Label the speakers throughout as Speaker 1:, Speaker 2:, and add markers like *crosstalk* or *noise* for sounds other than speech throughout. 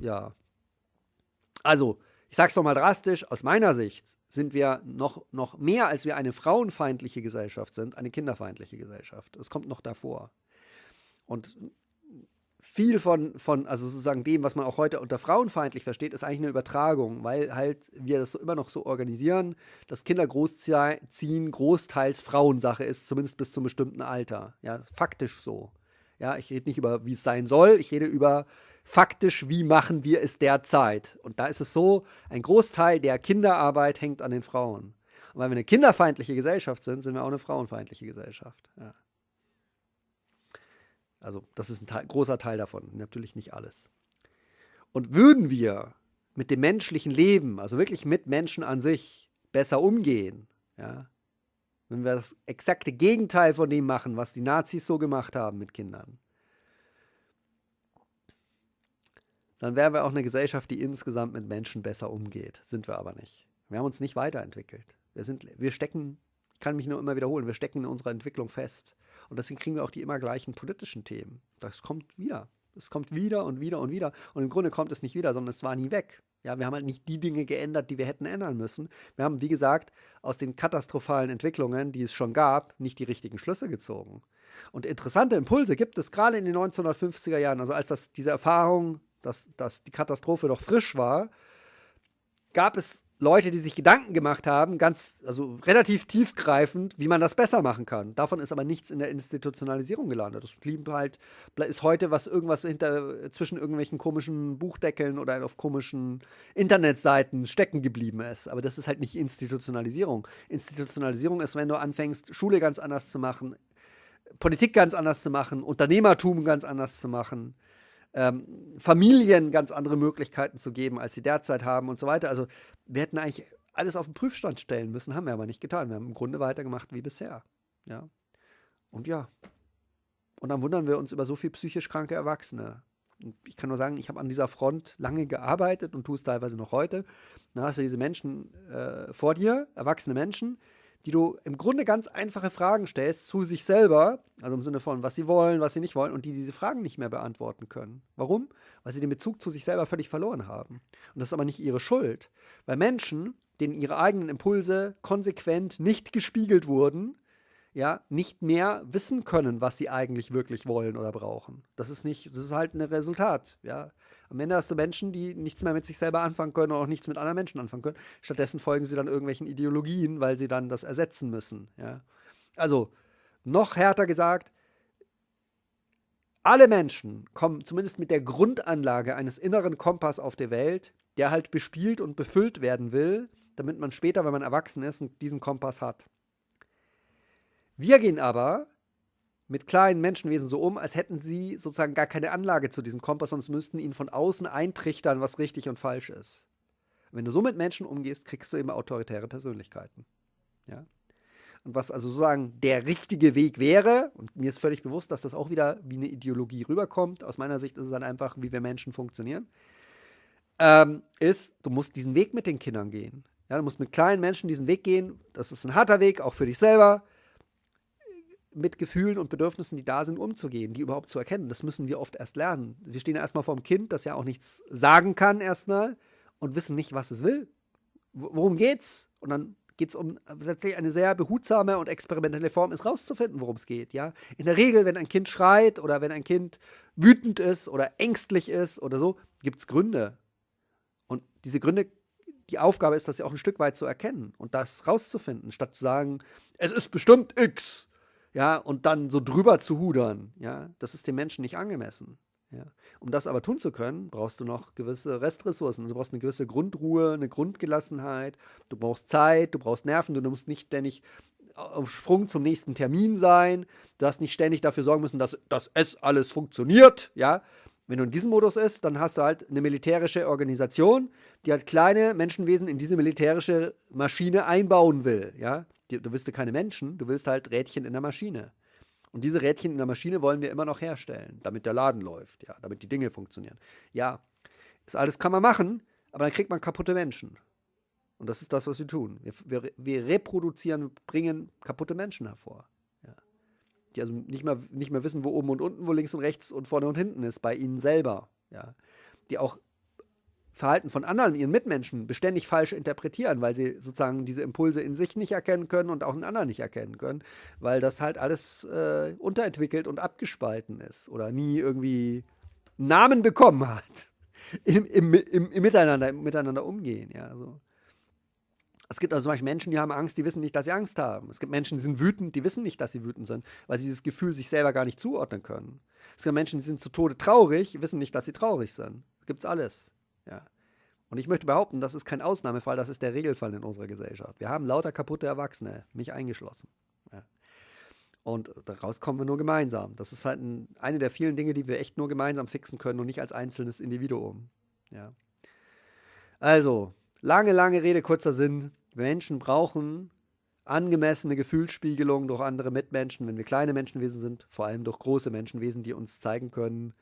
Speaker 1: ja. Also, ich sage es nochmal drastisch, aus meiner Sicht sind wir noch, noch mehr, als wir eine frauenfeindliche Gesellschaft sind, eine kinderfeindliche Gesellschaft. Es kommt noch davor. Und viel von, von, also sozusagen dem, was man auch heute unter frauenfeindlich versteht, ist eigentlich eine Übertragung, weil halt wir das so immer noch so organisieren, dass Kinder großziehen großteils Frauensache ist, zumindest bis zum bestimmten Alter. Ja, faktisch so. Ja, ich rede nicht über, wie es sein soll, ich rede über, faktisch, wie machen wir es derzeit? Und da ist es so, ein Großteil der Kinderarbeit hängt an den Frauen. Und weil wir eine kinderfeindliche Gesellschaft sind, sind wir auch eine frauenfeindliche Gesellschaft. Ja. Also das ist ein Teil, großer Teil davon, natürlich nicht alles. Und würden wir mit dem menschlichen Leben, also wirklich mit Menschen an sich, besser umgehen, ja, wenn wir das exakte Gegenteil von dem machen, was die Nazis so gemacht haben mit Kindern, dann wären wir auch eine Gesellschaft, die insgesamt mit Menschen besser umgeht. Sind wir aber nicht. Wir haben uns nicht weiterentwickelt. Wir, sind, wir stecken, kann mich nur immer wiederholen, wir stecken in unserer Entwicklung fest. Und deswegen kriegen wir auch die immer gleichen politischen Themen. Das kommt wieder. Es kommt wieder und wieder und wieder. Und im Grunde kommt es nicht wieder, sondern es war nie weg. Ja, wir haben halt nicht die Dinge geändert, die wir hätten ändern müssen. Wir haben, wie gesagt, aus den katastrophalen Entwicklungen, die es schon gab, nicht die richtigen Schlüsse gezogen. Und interessante Impulse gibt es gerade in den 1950er Jahren, also als das, diese Erfahrung dass, dass die Katastrophe noch frisch war, gab es Leute, die sich Gedanken gemacht haben, ganz, also relativ tiefgreifend, wie man das besser machen kann. Davon ist aber nichts in der Institutionalisierung gelandet. Das blieb halt, ist heute was irgendwas hinter, zwischen irgendwelchen komischen Buchdeckeln oder auf komischen Internetseiten stecken geblieben ist. Aber das ist halt nicht Institutionalisierung. Institutionalisierung ist, wenn du anfängst, Schule ganz anders zu machen, Politik ganz anders zu machen, Unternehmertum ganz anders zu machen ähm, Familien ganz andere Möglichkeiten zu geben, als sie derzeit haben und so weiter. Also wir hätten eigentlich alles auf den Prüfstand stellen müssen, haben wir aber nicht getan. Wir haben im Grunde weitergemacht wie bisher. Ja. Und ja. Und dann wundern wir uns über so viel psychisch kranke Erwachsene. Und ich kann nur sagen, ich habe an dieser Front lange gearbeitet und tue es teilweise noch heute. Dann hast du diese Menschen äh, vor dir, erwachsene Menschen, die du im Grunde ganz einfache Fragen stellst zu sich selber, also im Sinne von, was sie wollen, was sie nicht wollen, und die diese Fragen nicht mehr beantworten können. Warum? Weil sie den Bezug zu sich selber völlig verloren haben. Und das ist aber nicht ihre Schuld, weil Menschen, denen ihre eigenen Impulse konsequent nicht gespiegelt wurden, ja, nicht mehr wissen können, was sie eigentlich wirklich wollen oder brauchen. Das ist nicht, das ist halt ein Resultat, ja. Am Ende hast du Menschen, die nichts mehr mit sich selber anfangen können und auch nichts mit anderen Menschen anfangen können. Stattdessen folgen sie dann irgendwelchen Ideologien, weil sie dann das ersetzen müssen. Ja? Also, noch härter gesagt, alle Menschen kommen zumindest mit der Grundanlage eines inneren Kompass auf die Welt, der halt bespielt und befüllt werden will, damit man später, wenn man erwachsen ist, diesen Kompass hat. Wir gehen aber mit kleinen Menschenwesen so um, als hätten sie sozusagen gar keine Anlage zu diesem Kompass, sondern es müssten ihnen von außen eintrichtern, was richtig und falsch ist. wenn du so mit Menschen umgehst, kriegst du immer autoritäre Persönlichkeiten. Ja? Und was also sozusagen der richtige Weg wäre, und mir ist völlig bewusst, dass das auch wieder wie eine Ideologie rüberkommt, aus meiner Sicht ist es dann einfach, wie wir Menschen funktionieren, ähm, ist, du musst diesen Weg mit den Kindern gehen. Ja, du musst mit kleinen Menschen diesen Weg gehen. Das ist ein harter Weg, auch für dich selber mit Gefühlen und Bedürfnissen, die da sind, umzugehen, die überhaupt zu erkennen. Das müssen wir oft erst lernen. Wir stehen ja erstmal vor vorm Kind, das ja auch nichts sagen kann erstmal und wissen nicht, was es will. Worum geht's? Und dann geht es um eine sehr behutsame und experimentelle Form, ist rauszufinden, worum es geht. Ja? In der Regel, wenn ein Kind schreit oder wenn ein Kind wütend ist oder ängstlich ist oder so, gibt es Gründe. Und diese Gründe die Aufgabe ist, das ja auch ein Stück weit zu erkennen und das rauszufinden, statt zu sagen, es ist bestimmt X ja, und dann so drüber zu hudern, ja, das ist dem Menschen nicht angemessen. Ja. Um das aber tun zu können, brauchst du noch gewisse Restressourcen. Du brauchst eine gewisse Grundruhe, eine Grundgelassenheit, du brauchst Zeit, du brauchst Nerven, du musst nicht ständig auf Sprung zum nächsten Termin sein, du hast nicht ständig dafür sorgen müssen, dass das es alles funktioniert, ja. Wenn du in diesem Modus ist, dann hast du halt eine militärische Organisation, die halt kleine Menschenwesen in diese militärische Maschine einbauen will, ja du willst keine Menschen, du willst halt Rädchen in der Maschine. Und diese Rädchen in der Maschine wollen wir immer noch herstellen, damit der Laden läuft, ja, damit die Dinge funktionieren. Ja, ist alles kann man machen, aber dann kriegt man kaputte Menschen. Und das ist das, was wir tun. Wir, wir, wir reproduzieren, bringen kaputte Menschen hervor. Ja. Die also nicht mehr, nicht mehr wissen, wo oben und unten, wo links und rechts und vorne und hinten ist, bei ihnen selber. Ja. Die auch Verhalten von anderen, ihren Mitmenschen, beständig falsch interpretieren, weil sie sozusagen diese Impulse in sich nicht erkennen können und auch in anderen nicht erkennen können, weil das halt alles äh, unterentwickelt und abgespalten ist oder nie irgendwie Namen bekommen hat. *laughs* Im, im, im, im Miteinander, im Miteinander umgehen, ja. So. Es gibt also zum Beispiel Menschen, die haben Angst, die wissen nicht, dass sie Angst haben. Es gibt Menschen, die sind wütend, die wissen nicht, dass sie wütend sind, weil sie dieses Gefühl sich selber gar nicht zuordnen können. Es gibt Menschen, die sind zu Tode traurig, wissen nicht, dass sie traurig sind. Gibt's alles. Ja. Und ich möchte behaupten, das ist kein Ausnahmefall, das ist der Regelfall in unserer Gesellschaft. Wir haben lauter kaputte Erwachsene, mich eingeschlossen. Ja. Und daraus kommen wir nur gemeinsam. Das ist halt ein, eine der vielen Dinge, die wir echt nur gemeinsam fixen können und nicht als einzelnes Individuum. Ja. Also, lange, lange Rede, kurzer Sinn. Menschen brauchen angemessene Gefühlsspiegelung durch andere Mitmenschen, wenn wir kleine Menschenwesen sind, vor allem durch große Menschenwesen, die uns zeigen können,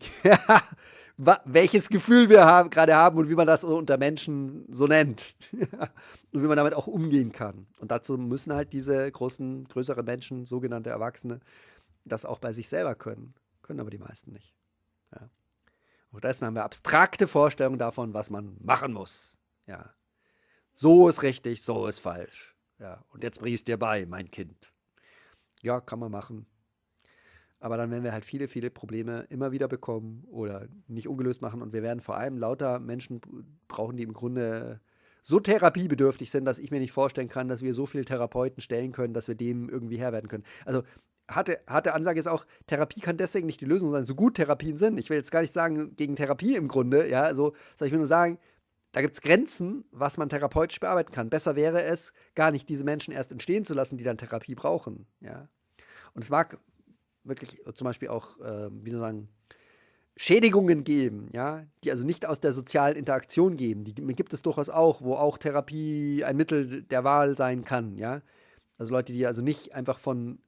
Speaker 1: *laughs* welches Gefühl wir haben, gerade haben und wie man das unter Menschen so nennt. *laughs* und wie man damit auch umgehen kann. Und dazu müssen halt diese großen, größeren Menschen, sogenannte Erwachsene, das auch bei sich selber können. Können aber die meisten nicht. Ja. Auch dessen haben wir abstrakte Vorstellungen davon, was man machen muss. Ja. So ist richtig, so ist falsch. Ja. Und jetzt bringe ich es dir bei, mein Kind. Ja, kann man machen, aber dann werden wir halt viele, viele Probleme immer wieder bekommen oder nicht ungelöst machen. Und wir werden vor allem lauter Menschen brauchen, die im Grunde so therapiebedürftig sind, dass ich mir nicht vorstellen kann, dass wir so viele Therapeuten stellen können, dass wir dem irgendwie Herr werden können. Also harte, harte Ansage ist auch, Therapie kann deswegen nicht die Lösung sein, so gut Therapien sind. Ich will jetzt gar nicht sagen, gegen Therapie im Grunde, ja, also, sondern ich will nur sagen, da gibt es Grenzen, was man therapeutisch bearbeiten kann. Besser wäre es, gar nicht diese Menschen erst entstehen zu lassen, die dann Therapie brauchen, ja. Und es mag wirklich äh, zum Beispiel auch, äh, wie soll sagen, Schädigungen geben, ja, die also nicht aus der sozialen Interaktion geben. Die gibt es durchaus auch, wo auch Therapie ein Mittel der Wahl sein kann, ja. Also Leute, die also nicht einfach von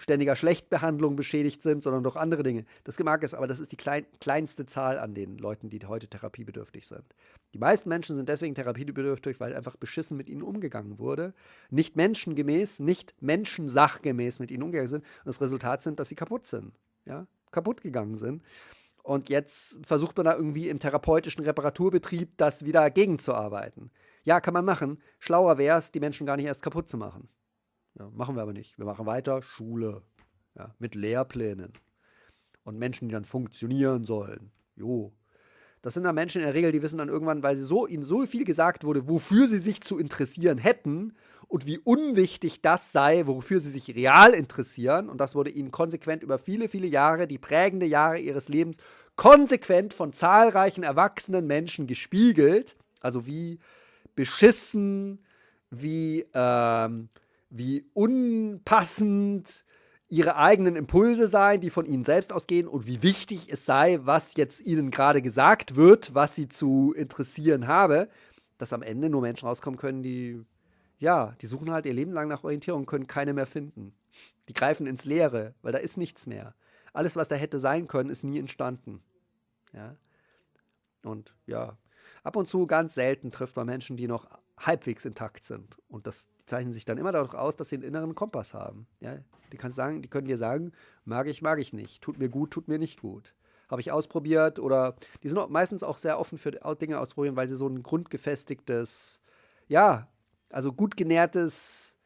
Speaker 1: ständiger Schlechtbehandlung beschädigt sind, sondern durch andere Dinge. Das mag es, aber das ist die klein, kleinste Zahl an den Leuten, die heute therapiebedürftig sind. Die meisten Menschen sind deswegen therapiebedürftig, weil einfach beschissen mit ihnen umgegangen wurde, nicht menschengemäß, nicht menschensachgemäß mit ihnen umgegangen sind. Und das Resultat sind, dass sie kaputt sind, ja, kaputt gegangen sind. Und jetzt versucht man da irgendwie im therapeutischen Reparaturbetrieb das wieder gegenzuarbeiten. Ja, kann man machen. Schlauer wäre es, die Menschen gar nicht erst kaputt zu machen. Ja, machen wir aber nicht. Wir machen weiter Schule ja, mit Lehrplänen und Menschen, die dann funktionieren sollen. Jo. Das sind dann Menschen in der Regel, die wissen dann irgendwann, weil so, ihnen so viel gesagt wurde, wofür sie sich zu interessieren hätten und wie unwichtig das sei, wofür sie sich real interessieren. Und das wurde ihnen konsequent über viele, viele Jahre, die prägende Jahre ihres Lebens, konsequent von zahlreichen erwachsenen Menschen gespiegelt. Also wie beschissen, wie ähm, wie unpassend ihre eigenen Impulse seien, die von ihnen selbst ausgehen und wie wichtig es sei, was jetzt ihnen gerade gesagt wird, was sie zu interessieren habe, dass am Ende nur Menschen rauskommen können, die ja, die suchen halt ihr Leben lang nach Orientierung und können keine mehr finden. Die greifen ins Leere, weil da ist nichts mehr. Alles, was da hätte sein können, ist nie entstanden. Ja. Und ja, ab und zu ganz selten trifft man Menschen, die noch halbwegs intakt sind. Und das zeichnen sich dann immer dadurch aus, dass sie einen inneren Kompass haben. Ja? Die, kannst sagen, die können dir sagen, mag ich, mag ich nicht, tut mir gut, tut mir nicht gut. Habe ich ausprobiert oder die sind auch meistens auch sehr offen für Dinge ausprobieren, weil sie so ein grundgefestigtes, ja, also gut genährtes,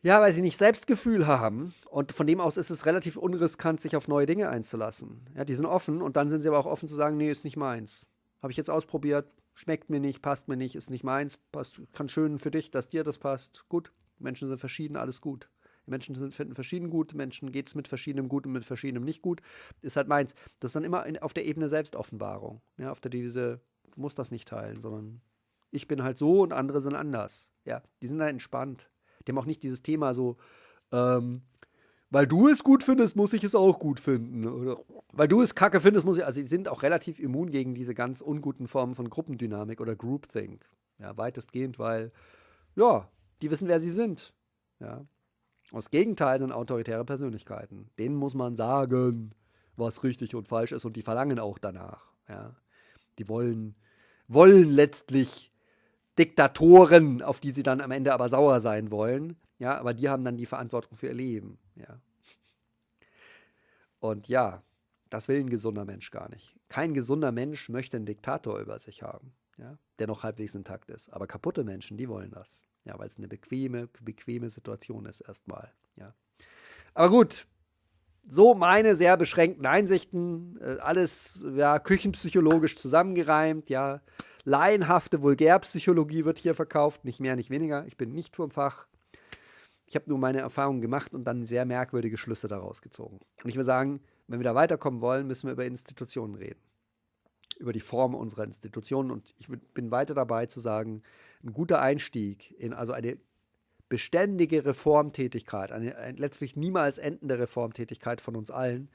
Speaker 1: ja, weil sie nicht Selbstgefühl haben. Und von dem aus ist es relativ unriskant, sich auf neue Dinge einzulassen. Ja, die sind offen und dann sind sie aber auch offen zu sagen, nee, ist nicht meins. Habe ich jetzt ausprobiert, schmeckt mir nicht, passt mir nicht, ist nicht meins, passt, kann schön für dich, dass dir das passt. Gut, Menschen sind verschieden, alles gut. Menschen sind, finden verschieden gut, Menschen geht es mit verschiedenem gut und mit verschiedenem nicht gut. Ist halt meins. Das ist dann immer in, auf der Ebene Selbstoffenbarung. Ja, auf der Devise, du musst das nicht teilen, sondern ich bin halt so und andere sind anders. Ja, die sind dann halt entspannt. Die haben auch nicht dieses Thema so, ähm, weil du es gut findest, muss ich es auch gut finden. Oder weil du es kacke findest, muss ich. Also, sie sind auch relativ immun gegen diese ganz unguten Formen von Gruppendynamik oder Groupthink. Ja, weitestgehend, weil, ja, die wissen, wer sie sind. Ja. Das Gegenteil sind autoritäre Persönlichkeiten. Denen muss man sagen, was richtig und falsch ist und die verlangen auch danach. Ja. Die wollen, wollen letztlich Diktatoren, auf die sie dann am Ende aber sauer sein wollen. Ja, aber die haben dann die Verantwortung für ihr Leben. Ja. Und ja, das will ein gesunder Mensch gar nicht. Kein gesunder Mensch möchte einen Diktator über sich haben, ja, der noch halbwegs intakt ist. Aber kaputte Menschen, die wollen das. Ja, weil es eine bequeme, bequeme Situation ist erstmal. Ja. Aber gut, so meine sehr beschränkten Einsichten, äh, alles ja, küchenpsychologisch zusammengereimt, ja. Laienhafte Vulgärpsychologie wird hier verkauft, nicht mehr, nicht weniger. Ich bin nicht vom Fach. Ich habe nur meine Erfahrungen gemacht und dann sehr merkwürdige Schlüsse daraus gezogen. Und ich will sagen, wenn wir da weiterkommen wollen, müssen wir über Institutionen reden. Über die Form unserer Institutionen. Und ich bin weiter dabei zu sagen, ein guter Einstieg in also eine beständige Reformtätigkeit, eine, eine letztlich niemals endende Reformtätigkeit von uns allen,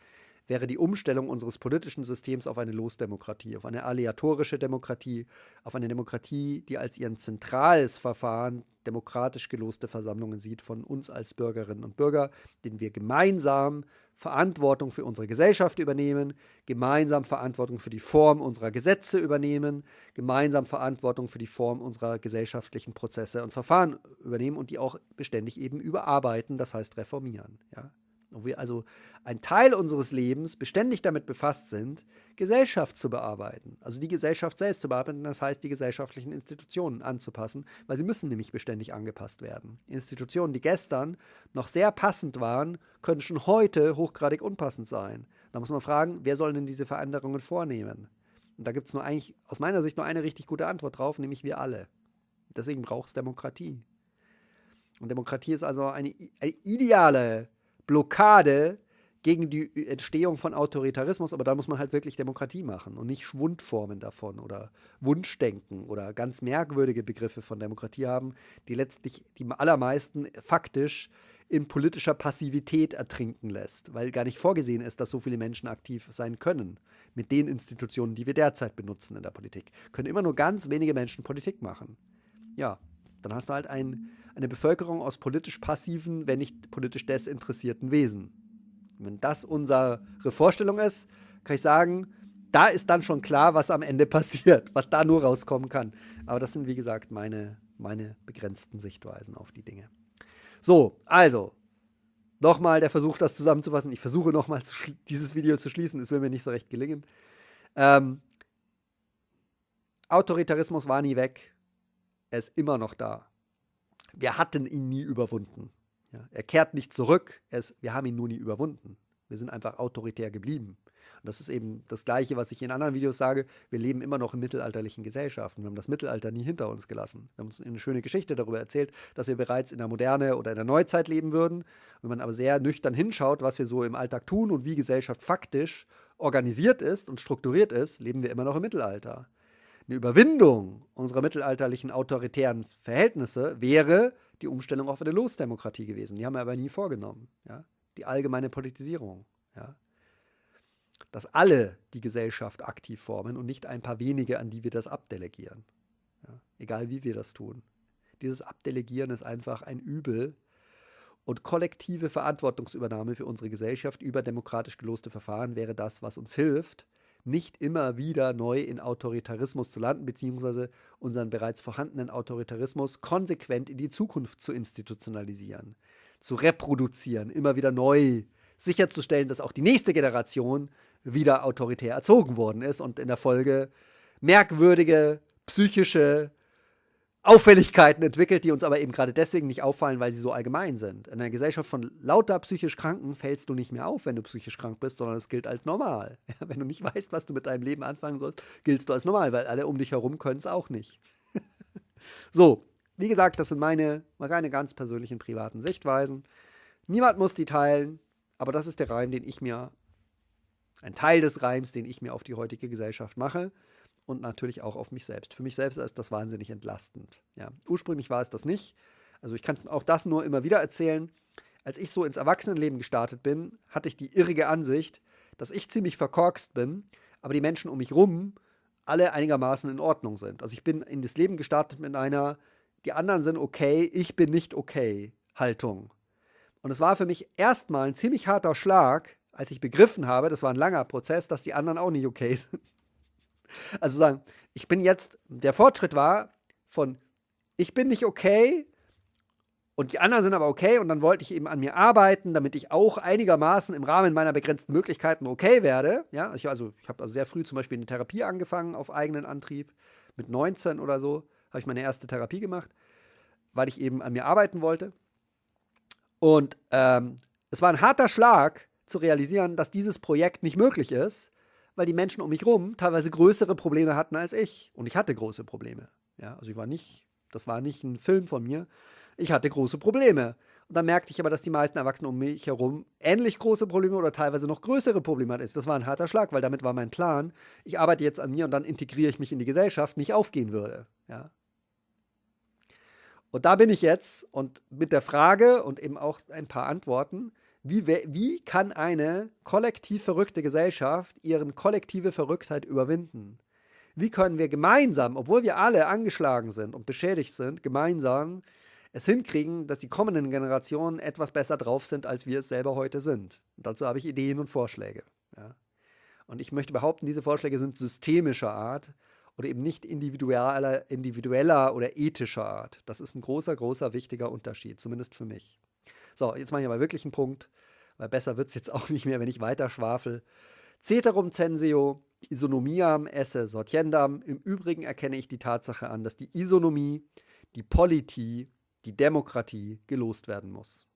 Speaker 1: wäre die Umstellung unseres politischen Systems auf eine Losdemokratie, auf eine aleatorische Demokratie, auf eine Demokratie, die als ihren zentrales Verfahren demokratisch geloste Versammlungen sieht von uns als Bürgerinnen und Bürger, denen wir gemeinsam Verantwortung für unsere Gesellschaft übernehmen, gemeinsam Verantwortung für die Form unserer Gesetze übernehmen, gemeinsam Verantwortung für die Form unserer gesellschaftlichen Prozesse und Verfahren übernehmen und die auch beständig eben überarbeiten, das heißt reformieren. Ja und wir also ein Teil unseres Lebens beständig damit befasst sind, Gesellschaft zu bearbeiten, also die Gesellschaft selbst zu bearbeiten, das heißt die gesellschaftlichen Institutionen anzupassen, weil sie müssen nämlich beständig angepasst werden. Institutionen, die gestern noch sehr passend waren, können schon heute hochgradig unpassend sein. Da muss man fragen, wer soll denn diese Veränderungen vornehmen? Und da gibt es nur eigentlich aus meiner Sicht nur eine richtig gute Antwort drauf, nämlich wir alle. Deswegen braucht es Demokratie. Und Demokratie ist also eine, eine ideale Blockade gegen die Entstehung von Autoritarismus, aber da muss man halt wirklich Demokratie machen und nicht Schwundformen davon oder Wunschdenken oder ganz merkwürdige Begriffe von Demokratie haben, die letztlich die allermeisten faktisch in politischer Passivität ertrinken lässt, weil gar nicht vorgesehen ist, dass so viele Menschen aktiv sein können. Mit den Institutionen, die wir derzeit benutzen in der Politik, können immer nur ganz wenige Menschen Politik machen. Ja, dann hast du halt ein eine Bevölkerung aus politisch passiven, wenn nicht politisch desinteressierten Wesen. Wenn das unsere Vorstellung ist, kann ich sagen, da ist dann schon klar, was am Ende *laughs* passiert, was da nur rauskommen kann. Aber das sind, wie gesagt, meine, meine begrenzten Sichtweisen auf die Dinge. So, also, nochmal der Versuch, das zusammenzufassen. Ich versuche nochmal dieses Video zu schließen, es will mir nicht so recht gelingen. Ähm, Autoritarismus war nie weg, er ist immer noch da wir hatten ihn nie überwunden. Ja, er kehrt nicht zurück, ist, wir haben ihn nur nie überwunden. Wir sind einfach autoritär geblieben. Und das ist eben das Gleiche, was ich in anderen Videos sage. Wir leben immer noch in mittelalterlichen Gesellschaften. Wir haben das Mittelalter nie hinter uns gelassen. Wir haben uns eine schöne Geschichte darüber erzählt, dass wir bereits in der Moderne oder in der Neuzeit leben würden. Wenn man aber sehr nüchtern hinschaut, was wir so im Alltag tun und wie Gesellschaft faktisch organisiert ist und strukturiert ist, leben wir immer noch im Mittelalter. Eine Überwindung unserer mittelalterlichen autoritären Verhältnisse wäre die Umstellung auf eine Losdemokratie gewesen. Die haben wir aber nie vorgenommen. Ja? Die allgemeine Politisierung. Ja? Dass alle die Gesellschaft aktiv formen und nicht ein paar wenige, an die wir das abdelegieren. Ja? Egal wie wir das tun. Dieses Abdelegieren ist einfach ein Übel, und kollektive Verantwortungsübernahme für unsere Gesellschaft über demokratisch geloste Verfahren wäre das, was uns hilft, nicht immer wieder neu in Autoritarismus zu landen, beziehungsweise unseren bereits vorhandenen Autoritarismus konsequent in die Zukunft zu institutionalisieren, zu reproduzieren, immer wieder neu sicherzustellen, dass auch die nächste Generation wieder autoritär erzogen worden ist und in der Folge merkwürdige psychische Auffälligkeiten entwickelt, die uns aber eben gerade deswegen nicht auffallen, weil sie so allgemein sind. In einer Gesellschaft von lauter psychisch Kranken fällst du nicht mehr auf, wenn du psychisch krank bist, sondern es gilt als normal. *laughs* Ja, wenn du nicht weißt, was du mit deinem Leben anfangen sollst, giltst du als normal, weil alle um dich herum können es auch nicht. *laughs* so, wie gesagt, das sind meine reine ganz persönlichen privaten Sichtweisen. Niemand muss die teilen, aber das ist der Reim, den ich mir, ein Teil des Reims, den ich mir auf die heutige Gesellschaft mache und natürlich auch auf mich selbst. Für mich selbst ist das wahnsinnig entlastend. Ja. Ursprünglich war es das nicht. Also ich kann auch das nur immer wieder erzählen. Als ich so ins Erwachsenenleben gestartet bin, hatte ich die irrige Ansicht, dass ich ziemlich verkorkst bin, aber die Menschen um mich rum alle einigermaßen in Ordnung sind. Also ich bin in das Leben gestartet mit einer, die anderen sind okay, ich bin nicht okay Haltung. Und es war für mich erstmal ein ziemlich harter Schlag, als ich begriffen habe, das war ein langer Prozess, dass die anderen auch nicht okay *laughs* sind. Also sagen, ich bin jetzt, der Fortschritt war von, ich bin nicht okay und die anderen sind aber okay und dann wollte ich eben an mir arbeiten, damit ich auch einigermaßen im Rahmen meiner begrenzten Möglichkeiten okay werde. Ja, ich, also ich habe also sehr früh zum Beispiel eine Therapie angefangen auf eigenen Antrieb. Mit 19 oder so habe ich meine erste Therapie gemacht, weil ich eben an mir arbeiten wollte. Und ähm, es war ein harter Schlag zu realisieren, dass dieses Projekt nicht möglich ist, weil die Menschen um mich rum teilweise größere Probleme hatten als ich. Und ich hatte große Probleme. Ja, also ich war nicht, das war nicht ein Film von mir. Ich hatte große Probleme. Und dann merkte ich aber, dass die meisten Erwachsenen um mich herum ähnlich große Probleme oder teilweise noch größere Probleme hatten. Das war ein harter Schlag, weil damit war mein Plan. Ich arbeite jetzt an mir und dann integriere ich mich in die Gesellschaft, nicht aufgehen würde. Ja, und da bin ich jetzt und mit der Frage und eben auch ein paar Antworten, wie, wie kann eine kollektiv verrückte Gesellschaft ihren kollektive Verrücktheit überwinden? Wie können wir gemeinsam, obwohl wir alle angeschlagen sind und beschädigt sind, gemeinsam es hinkriegen, dass die kommenden Generationen etwas besser drauf sind, als wir es selber heute sind? Und dazu habe ich Ideen und Vorschläge. Ja. Und ich möchte behaupten, diese Vorschläge sind systemischer Art oder eben nicht individueller, individueller oder ethischer Art. Das ist ein großer, großer, wichtiger Unterschied, zumindest für mich. So, jetzt mache ich aber wirklich einen Punkt, weil besser wird es jetzt *laughs* auch nicht mehr, wenn ich weiter schwafel. Ceterum censeo, isonomiam esse sortiendam. Im Übrigen erkenne ich die Tatsache an, dass die Isonomie, die Politie, die Demokratie gelost werden muss.